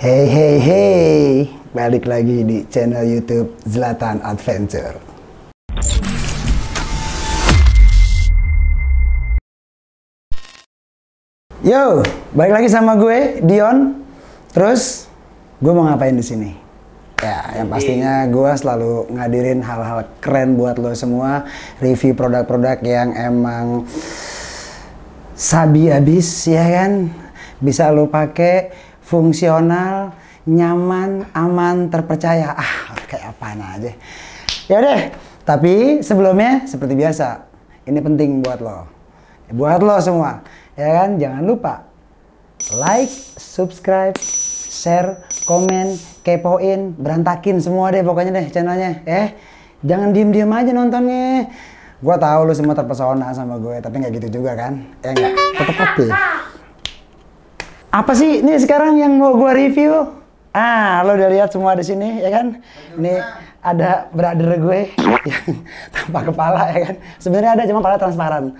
Hey hey hey, balik lagi di channel YouTube Zlatan Adventure. Yo, balik lagi sama gue Dion. Terus gue mau ngapain di sini? Ya, yang pastinya gue selalu ngadirin hal-hal keren buat lo semua, review produk-produk yang emang sabi abis ya kan, bisa lo pakai fungsional, nyaman, aman, terpercaya. Ah, kayak apa nah aja. Ya deh, tapi sebelumnya seperti biasa, ini penting buat lo. Buat lo semua. Ya kan? Jangan lupa like, subscribe, share, komen, kepoin, berantakin semua deh pokoknya deh channelnya. Eh, jangan diem-diem aja nontonnya. Gua tahu lu semua terpesona sama gue, tapi nggak gitu juga kan? Eh, ya enggak, tetap aktif apa sih ini sekarang yang mau gue review? Ah, lo udah lihat semua di sini ya kan? Ini ada brother gue yang tanpa kepala ya kan. Sebenarnya ada cuma kepala transparan.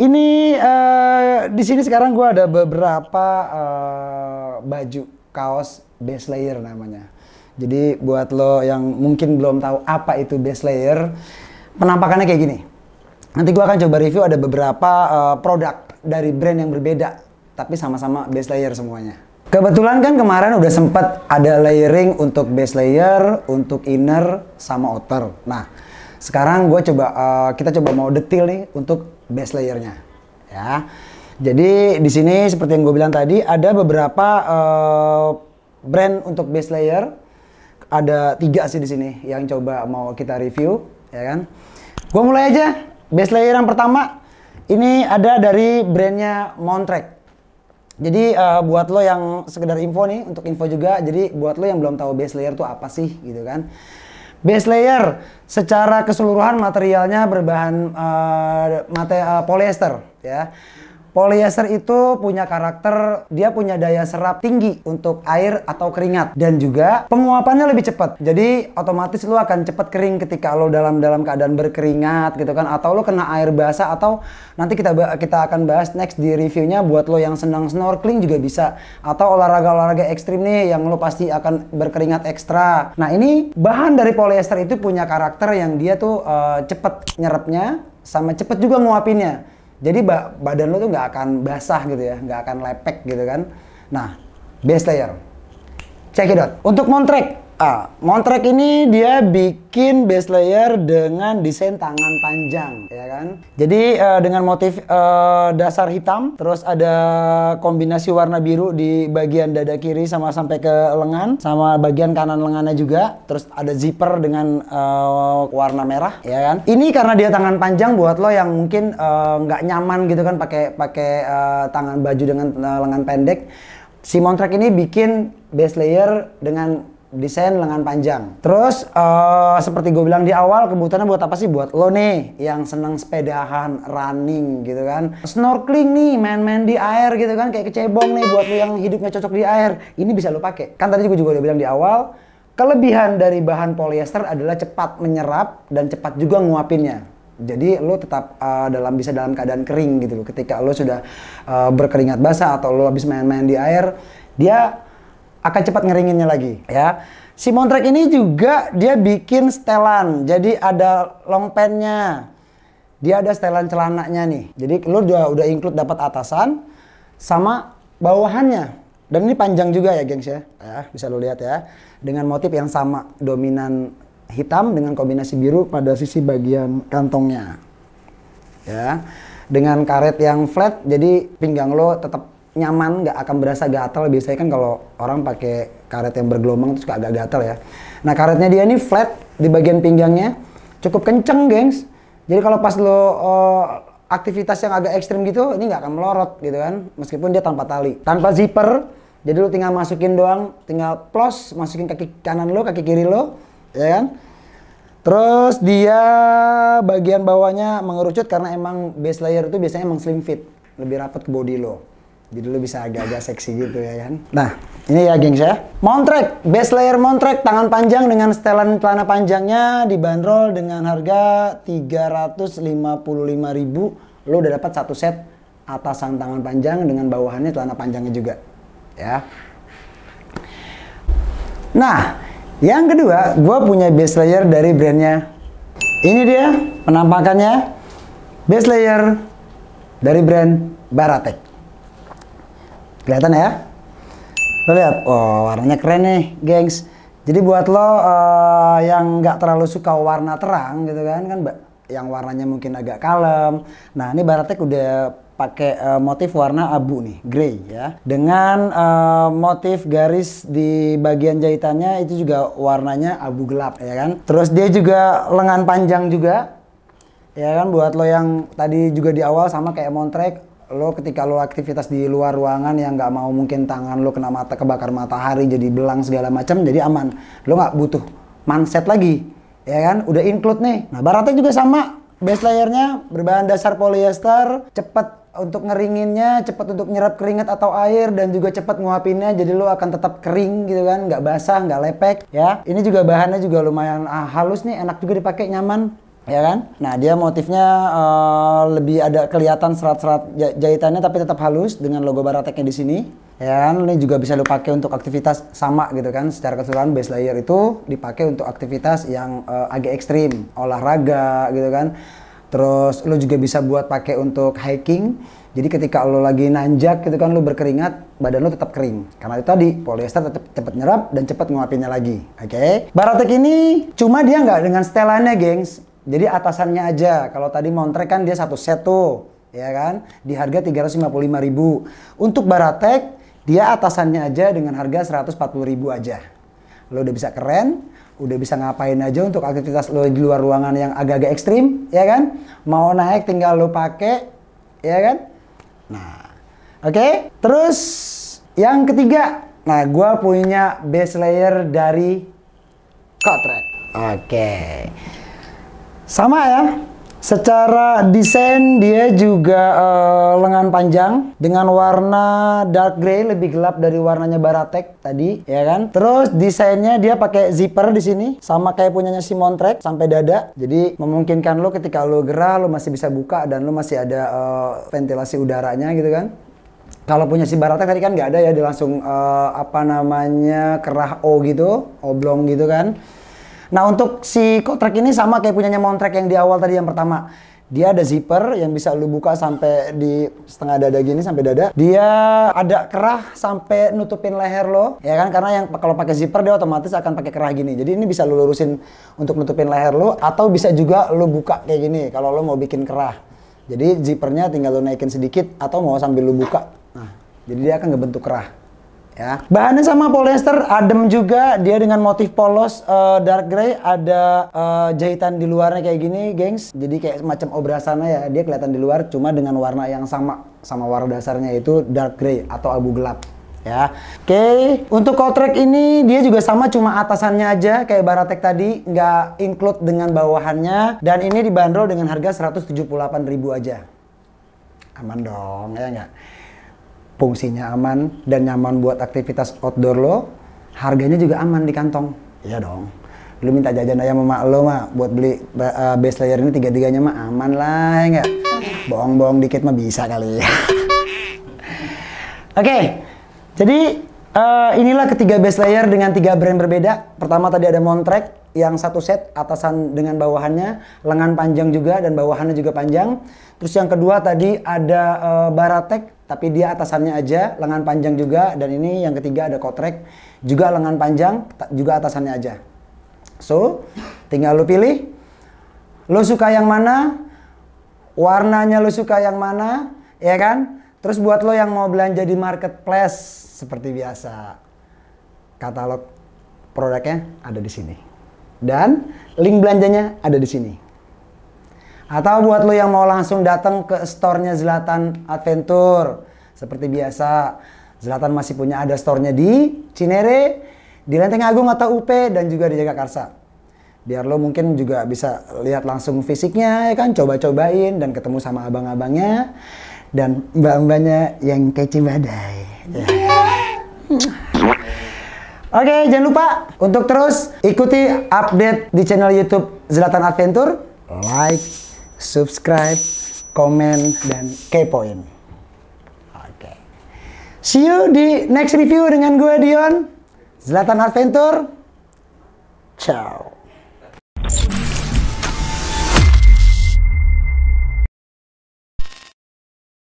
Ini uh, di sini sekarang gue ada beberapa uh, baju kaos base layer namanya. Jadi buat lo yang mungkin belum tahu apa itu base layer, penampakannya kayak gini. Nanti gue akan coba review ada beberapa uh, produk dari brand yang berbeda tapi sama-sama base layer semuanya. Kebetulan kan kemarin udah sempat ada layering untuk base layer, untuk inner, sama outer. Nah, sekarang gue coba uh, kita coba mau detail nih untuk base layernya, ya. Jadi di sini seperti yang gue bilang tadi ada beberapa uh, brand untuk base layer. Ada tiga sih di sini yang coba mau kita review, ya kan? Gue mulai aja. Base layer yang pertama ini ada dari brandnya Montrek jadi uh, buat lo yang sekedar info nih untuk info juga. Jadi buat lo yang belum tahu base layer itu apa sih gitu kan. Base layer secara keseluruhan materialnya berbahan uh, mate, uh, polyester ya. Polyester itu punya karakter dia punya daya serap tinggi untuk air atau keringat dan juga penguapannya lebih cepat. Jadi otomatis lo akan cepat kering ketika lo dalam dalam keadaan berkeringat gitu kan atau lo kena air basah atau nanti kita kita akan bahas next di reviewnya buat lo yang senang snorkeling juga bisa atau olahraga-olahraga ekstrim nih yang lo pasti akan berkeringat ekstra. Nah ini bahan dari polyester itu punya karakter yang dia tuh uh, cepet nyerapnya sama cepet juga nguapinnya. Jadi ba badan lo tuh nggak akan basah gitu ya, nggak akan lepek gitu kan. Nah, base layer. Check it out. Untuk montrek, Ah, Montrek ini dia bikin base layer dengan desain tangan panjang, ya kan? Jadi uh, dengan motif uh, dasar hitam, terus ada kombinasi warna biru di bagian dada kiri sama sampai ke lengan, sama bagian kanan lengannya juga. Terus ada zipper dengan uh, warna merah, ya kan? Ini karena dia tangan panjang buat lo yang mungkin nggak uh, nyaman gitu kan pakai pakai uh, tangan baju dengan uh, lengan pendek. Si Montrek ini bikin base layer dengan desain lengan panjang. Terus uh, seperti gue bilang di awal kebutuhannya buat apa sih? Buat lo nih yang seneng sepedahan, running gitu kan. Snorkeling nih, main-main di air gitu kan kayak kecebong nih buat lo yang hidupnya cocok di air. Ini bisa lo pakai. Kan tadi gue juga udah bilang di awal kelebihan dari bahan polyester adalah cepat menyerap dan cepat juga nguapinnya. Jadi lo tetap uh, dalam bisa dalam keadaan kering gitu loh. Ketika lo sudah uh, berkeringat basah atau lo habis main-main di air, dia akan cepat ngeringinnya lagi ya. Si Montrek ini juga dia bikin setelan. Jadi ada long pennya. Dia ada setelan celananya nih. Jadi lu juga udah include dapat atasan sama bawahannya. Dan ini panjang juga ya, gengs ya. Ya, bisa lu lihat ya. Dengan motif yang sama, dominan hitam dengan kombinasi biru pada sisi bagian kantongnya. Ya. Dengan karet yang flat jadi pinggang lo tetap nyaman, nggak akan berasa gatal. Biasanya kan kalau orang pakai karet yang bergelombang terus agak gatal ya. Nah karetnya dia ini flat di bagian pinggangnya, cukup kenceng, gengs. Jadi kalau pas lo uh, aktivitas yang agak ekstrim gitu, ini nggak akan melorot gitu kan, meskipun dia tanpa tali, tanpa zipper. Jadi lo tinggal masukin doang, tinggal plus masukin kaki kanan lo, kaki kiri lo, ya kan. Terus dia bagian bawahnya mengerucut karena emang base layer itu biasanya emang slim fit, lebih rapat ke body lo jadi lu bisa agak-agak seksi gitu ya kan nah ini ya gengs ya Montrek base layer Montrek tangan panjang dengan setelan celana panjangnya dibanderol dengan harga 355.000 lu udah dapat satu set atasan tangan panjang dengan bawahannya celana panjangnya juga ya nah yang kedua gue punya base layer dari brandnya ini dia penampakannya base layer dari brand Baratek Kelihatan ya? Lo lihat, oh warnanya keren nih, gengs. Jadi buat lo uh, yang nggak terlalu suka warna terang gitu kan, kan yang warnanya mungkin agak kalem. Nah ini Baratek udah pakai uh, motif warna abu nih, grey ya. Dengan uh, motif garis di bagian jahitannya itu juga warnanya abu gelap ya kan. Terus dia juga lengan panjang juga. Ya kan buat lo yang tadi juga di awal sama kayak montrek lo ketika lo aktivitas di luar ruangan yang nggak mau mungkin tangan lo kena mata kebakar matahari jadi belang segala macam jadi aman lo nggak butuh manset lagi ya kan udah include nih nah baratnya juga sama base layernya berbahan dasar polyester cepet untuk ngeringinnya cepet untuk nyerap keringat atau air dan juga cepet nguapinnya jadi lo akan tetap kering gitu kan nggak basah nggak lepek ya ini juga bahannya juga lumayan ah, halus nih enak juga dipakai nyaman ya kan? Nah, dia motifnya uh, lebih ada kelihatan serat-serat jahitannya tapi tetap halus dengan logo Barateknya di sini. Ya kan? Ini juga bisa lo pakai untuk aktivitas sama gitu kan. Secara keseluruhan base layer itu dipakai untuk aktivitas yang uh, agak ekstrim, olahraga gitu kan. Terus lo juga bisa buat pakai untuk hiking. Jadi ketika lo lagi nanjak gitu kan lo berkeringat, badan lo tetap kering. Karena itu tadi polyester tetap cepat nyerap dan cepat nguapinnya lagi. Oke. Okay? Baratek ini cuma dia nggak dengan setelannya, gengs. Jadi atasannya aja. Kalau tadi montre kan dia satu set tuh, ya kan? Di harga 355.000. Untuk Baratek dia atasannya aja dengan harga 140.000 aja. Lo udah bisa keren, udah bisa ngapain aja untuk aktivitas lo di luar ruangan yang agak-agak ekstrim, ya kan? Mau naik tinggal lo pakai, ya kan? Nah, oke. Okay? Terus yang ketiga, nah gue punya base layer dari Kotrek. Oke. Okay. Sama ya. Secara desain dia juga uh, lengan panjang dengan warna dark grey lebih gelap dari warnanya Baratek tadi ya kan. Terus desainnya dia pakai zipper di sini sama kayak punyanya si Montrek sampai dada. Jadi memungkinkan lo ketika lo gerah lo masih bisa buka dan lo masih ada uh, ventilasi udaranya gitu kan kalau punya si Baratek tadi kan nggak ada ya, dia langsung uh, apa namanya kerah O gitu, oblong gitu kan. Nah untuk si kotrek ini sama kayak punyanya Montrek yang di awal tadi yang pertama. Dia ada zipper yang bisa lu buka sampai di setengah dada gini sampai dada. Dia ada kerah sampai nutupin leher lo, ya kan? Karena yang kalau pakai zipper dia otomatis akan pakai kerah gini. Jadi ini bisa lu lurusin untuk nutupin leher lo atau bisa juga lu buka kayak gini kalau lo mau bikin kerah. Jadi zippernya tinggal lu naikin sedikit atau mau sambil lu buka. Nah, jadi dia akan ngebentuk kerah ya. Bahannya sama polyester, adem juga. Dia dengan motif polos uh, dark grey, ada uh, jahitan di luarnya kayak gini, gengs. Jadi kayak macam obrasannya ya. Dia kelihatan di luar, cuma dengan warna yang sama sama warna dasarnya itu dark grey atau abu gelap ya. Oke, okay. untuk kotrek ini dia juga sama cuma atasannya aja kayak Baratek tadi, nggak include dengan bawahannya dan ini dibanderol dengan harga 178.000 aja. Aman dong, ya nggak? fungsinya aman dan nyaman buat aktivitas outdoor lo, harganya juga aman di kantong. Iya dong. Lu minta jajan ayam sama lo mah buat beli uh, base layer ini tiga-tiganya mah aman lah ya enggak? Bohong-bohong dikit mah bisa kali ya. Oke, okay. jadi uh, inilah ketiga base layer dengan tiga brand berbeda. Pertama tadi ada Montrek yang satu set atasan dengan bawahannya, lengan panjang juga dan bawahannya juga panjang. Terus yang kedua tadi ada uh, eh, Baratek tapi dia atasannya aja lengan panjang juga dan ini yang ketiga ada kotrek juga lengan panjang juga atasannya aja so tinggal lu pilih lu suka yang mana warnanya lu suka yang mana ya kan terus buat lo yang mau belanja di marketplace seperti biasa katalog produknya ada di sini dan link belanjanya ada di sini atau buat lo yang mau langsung datang ke store-nya Zlatan Adventure. Seperti biasa, Zlatan masih punya ada store-nya di Cinere, di Lenteng Agung atau UP, dan juga di Jagakarsa. Biar lo mungkin juga bisa lihat langsung fisiknya, ya kan? Coba-cobain dan ketemu sama abang-abangnya dan mbak-mbaknya yang kece badai. Yeah. Oke, okay, jangan lupa untuk terus ikuti update di channel YouTube Zlatan Adventure. Like, subscribe, komen, dan kepoin. Oke. See you di next review dengan gue Dion. Zlatan Adventure. Ciao.